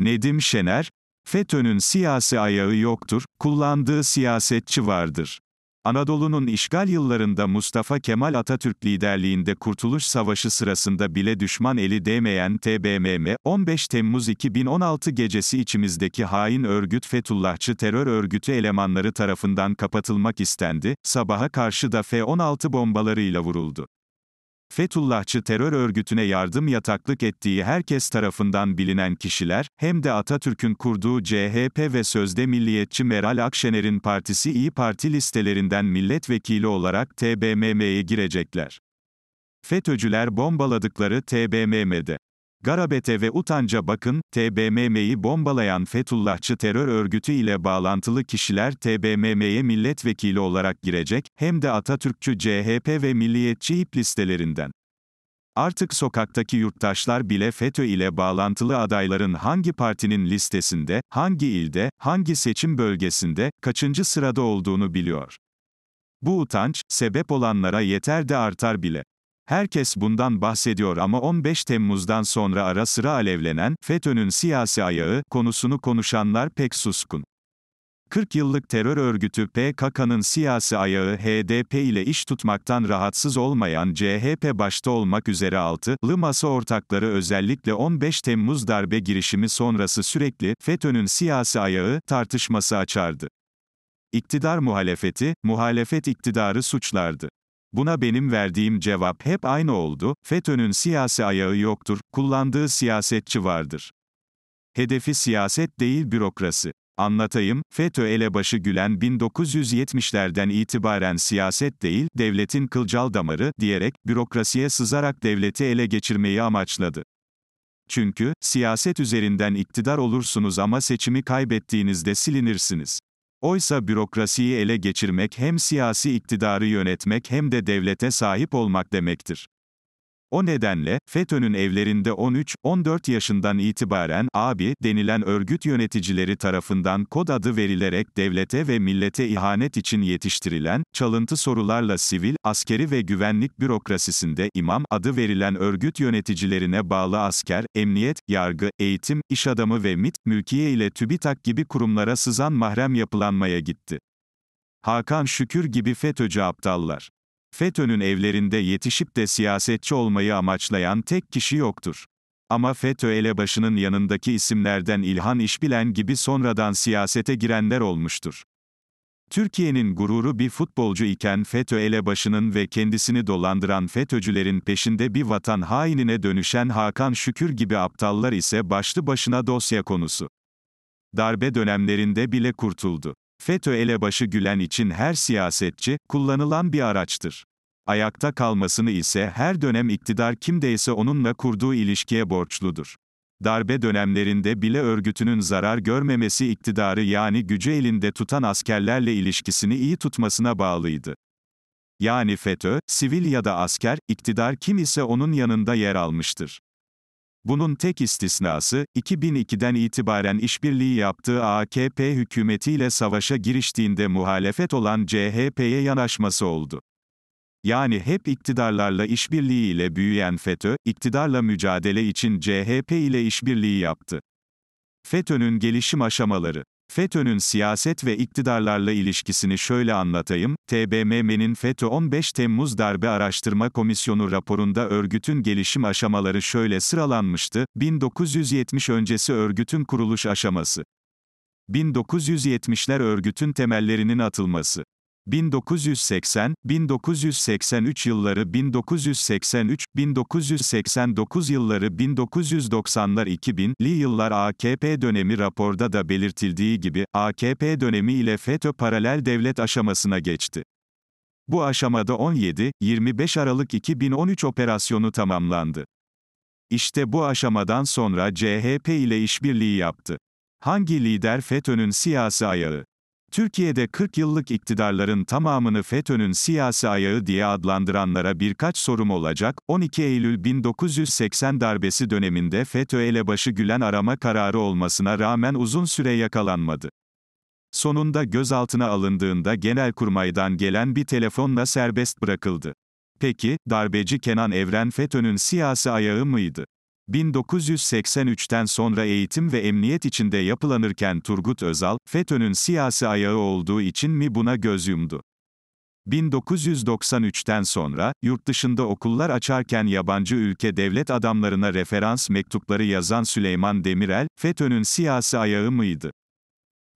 Nedim Şener, FETÖ'nün siyasi ayağı yoktur, kullandığı siyasetçi vardır. Anadolu'nun işgal yıllarında Mustafa Kemal Atatürk liderliğinde Kurtuluş Savaşı sırasında bile düşman eli değmeyen TBMM, 15 Temmuz 2016 gecesi içimizdeki hain örgüt Fethullahçı terör örgütü elemanları tarafından kapatılmak istendi, sabaha karşı da F-16 bombalarıyla vuruldu. Fethullahçı terör örgütüne yardım yataklık ettiği herkes tarafından bilinen kişiler, hem de Atatürk'ün kurduğu CHP ve sözde milliyetçi Meral Akşener'in partisi İyi Parti listelerinden milletvekili olarak TBMM'ye girecekler. FETÖ'cüler bombaladıkları TBMM'de Garabete ve utanca bakın, TBMM'yi bombalayan Fethullahçı terör örgütü ile bağlantılı kişiler TBMM'ye milletvekili olarak girecek, hem de Atatürkçü CHP ve milliyetçi HİP listelerinden. Artık sokaktaki yurttaşlar bile FETÖ ile bağlantılı adayların hangi partinin listesinde, hangi ilde, hangi seçim bölgesinde, kaçıncı sırada olduğunu biliyor. Bu utanç, sebep olanlara yeter de artar bile. Herkes bundan bahsediyor ama 15 Temmuz'dan sonra ara sıra alevlenen FETÖ'nün siyasi ayağı konusunu konuşanlar pek suskun. 40 yıllık terör örgütü PKK'nın siyasi ayağı HDP ile iş tutmaktan rahatsız olmayan CHP başta olmak üzere 6'lı masa ortakları özellikle 15 Temmuz darbe girişimi sonrası sürekli FETÖ'nün siyasi ayağı tartışması açardı. İktidar muhalefeti, muhalefet iktidarı suçlardı. Buna benim verdiğim cevap hep aynı oldu, FETÖ'nün siyasi ayağı yoktur, kullandığı siyasetçi vardır. Hedefi siyaset değil bürokrasi. Anlatayım, FETÖ elebaşı Gülen 1970'lerden itibaren siyaset değil, devletin kılcal damarı, diyerek, bürokrasiye sızarak devleti ele geçirmeyi amaçladı. Çünkü, siyaset üzerinden iktidar olursunuz ama seçimi kaybettiğinizde silinirsiniz. Oysa bürokrasiyi ele geçirmek hem siyasi iktidarı yönetmek hem de devlete sahip olmak demektir. O nedenle, FETÖ'nün evlerinde 13-14 yaşından itibaren abi denilen örgüt yöneticileri tarafından kod adı verilerek devlete ve millete ihanet için yetiştirilen, çalıntı sorularla sivil, askeri ve güvenlik bürokrasisinde imam adı verilen örgüt yöneticilerine bağlı asker, emniyet, yargı, eğitim, iş adamı ve MIT, mülkiye ile TÜBİTAK gibi kurumlara sızan mahrem yapılanmaya gitti. Hakan Şükür gibi FETÖ'cü aptallar. FETÖ'nün evlerinde yetişip de siyasetçi olmayı amaçlayan tek kişi yoktur. Ama FETÖ elebaşının yanındaki isimlerden İlhan İşbilen gibi sonradan siyasete girenler olmuştur. Türkiye'nin gururu bir futbolcu iken FETÖ elebaşının ve kendisini dolandıran FETÖ'cülerin peşinde bir vatan hainine dönüşen Hakan Şükür gibi aptallar ise başlı başına dosya konusu. Darbe dönemlerinde bile kurtuldu. FETÖ elebaşı Gülen için her siyasetçi, kullanılan bir araçtır. Ayakta kalmasını ise her dönem iktidar kimdeyse onunla kurduğu ilişkiye borçludur. Darbe dönemlerinde bile örgütünün zarar görmemesi iktidarı yani gücü elinde tutan askerlerle ilişkisini iyi tutmasına bağlıydı. Yani FETÖ, sivil ya da asker, iktidar kim ise onun yanında yer almıştır. Bunun tek istisnası, 2002'den itibaren işbirliği yaptığı AKP hükümetiyle savaşa giriştiğinde muhalefet olan CHP'ye yanaşması oldu. Yani hep iktidarlarla işbirliği ile büyüyen FETÖ, iktidarla mücadele için CHP ile işbirliği yaptı. FETÖ'nün gelişim aşamaları FETÖ'nün siyaset ve iktidarlarla ilişkisini şöyle anlatayım, TBMM'nin FETÖ 15 Temmuz Darbe Araştırma Komisyonu raporunda örgütün gelişim aşamaları şöyle sıralanmıştı, 1970 öncesi örgütün kuruluş aşaması. 1970'ler örgütün temellerinin atılması. 1980-1983 yılları 1983-1989 yılları 1990'lar 2000'li yıllar AKP dönemi raporda da belirtildiği gibi, AKP dönemi ile FETÖ paralel devlet aşamasına geçti. Bu aşamada 17-25 Aralık 2013 operasyonu tamamlandı. İşte bu aşamadan sonra CHP ile işbirliği yaptı. Hangi lider FETÖ'nün siyasi ayağı? Türkiye'de 40 yıllık iktidarların tamamını FETÖ'nün siyasi ayağı diye adlandıranlara birkaç sorum olacak. 12 Eylül 1980 darbesi döneminde FETÖ elebaşı Gülen arama kararı olmasına rağmen uzun süre yakalanmadı. Sonunda gözaltına alındığında Genelkurmay'dan gelen bir telefonla serbest bırakıldı. Peki, darbeci Kenan Evren FETÖ'nün siyasi ayağı mıydı? 1983'ten sonra eğitim ve emniyet içinde yapılanırken Turgut Özal, FETÖ'nün siyasi ayağı olduğu için mi buna göz yumdu? 1993'ten sonra, yurt dışında okullar açarken yabancı ülke devlet adamlarına referans mektupları yazan Süleyman Demirel, FETÖ'nün siyasi ayağı mıydı?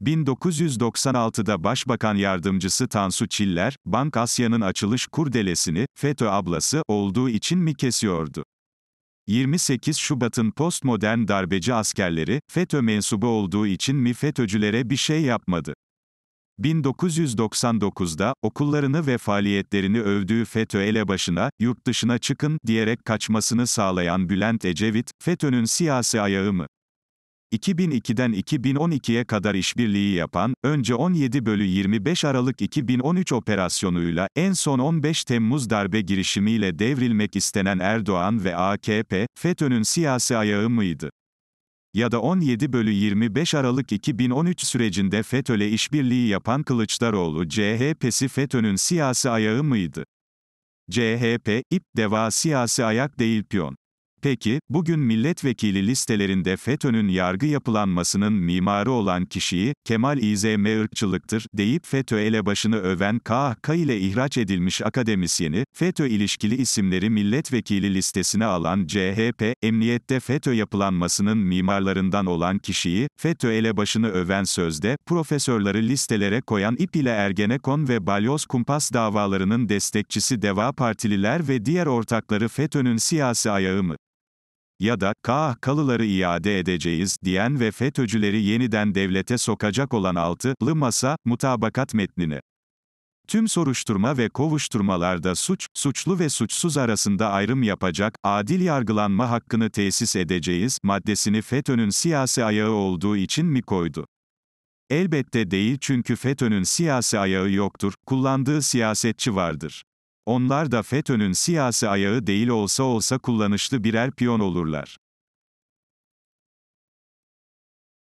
1996'da Başbakan Yardımcısı Tansu Çiller, Bank Asya'nın açılış kurdelesini, FETÖ ablası, olduğu için mi kesiyordu? 28 Şubat'ın postmodern darbeci askerleri, FETÖ mensubu olduğu için mi FETÖ'cülere bir şey yapmadı? 1999'da, okullarını ve faaliyetlerini övdüğü FETÖ elebaşına, yurt dışına çıkın, diyerek kaçmasını sağlayan Bülent Ecevit, FETÖ'nün siyasi ayağı mı? 2002'den 2012'ye kadar işbirliği yapan, önce 17 bölü 25 Aralık 2013 operasyonuyla, en son 15 Temmuz darbe girişimiyle devrilmek istenen Erdoğan ve AKP, FETÖ'nün siyasi ayağı mıydı? Ya da 17 bölü 25 Aralık 2013 sürecinde FETÖ'le işbirliği yapan Kılıçdaroğlu CHP'si FETÖ'nün siyasi ayağı mıydı? CHP, ip DEVA siyasi ayak değil piyon. Peki, bugün milletvekili listelerinde FETÖ'nün yargı yapılanmasının mimarı olan kişiyi, Kemal İzm ırkçılıktır, deyip FETÖ elebaşını öven KHK ile ihraç edilmiş akademisyeni, FETÖ ilişkili isimleri milletvekili listesine alan CHP, emniyette FETÖ yapılanmasının mimarlarından olan kişiyi, FETÖ elebaşını öven sözde, profesörleri listelere koyan İP ile Ergenekon ve Balyoz Kumpas davalarının destekçisi Deva Partililer ve diğer ortakları FETÖ'nün siyasi ayağı mı? ya da kahkalıları iade edeceğiz diyen ve FETÖ'cüleri yeniden devlete sokacak olan altılı masa mutabakat metnini Tüm soruşturma ve kovuşturmalarda suç, suçlu ve suçsuz arasında ayrım yapacak, adil yargılanma hakkını tesis edeceğiz maddesini FETÖ'nün siyasi ayağı olduğu için mi koydu? Elbette değil çünkü FETÖ'nün siyasi ayağı yoktur, kullandığı siyasetçi vardır. Onlar da FETÖ'nün siyasi ayağı değil olsa olsa kullanışlı birer piyon olurlar.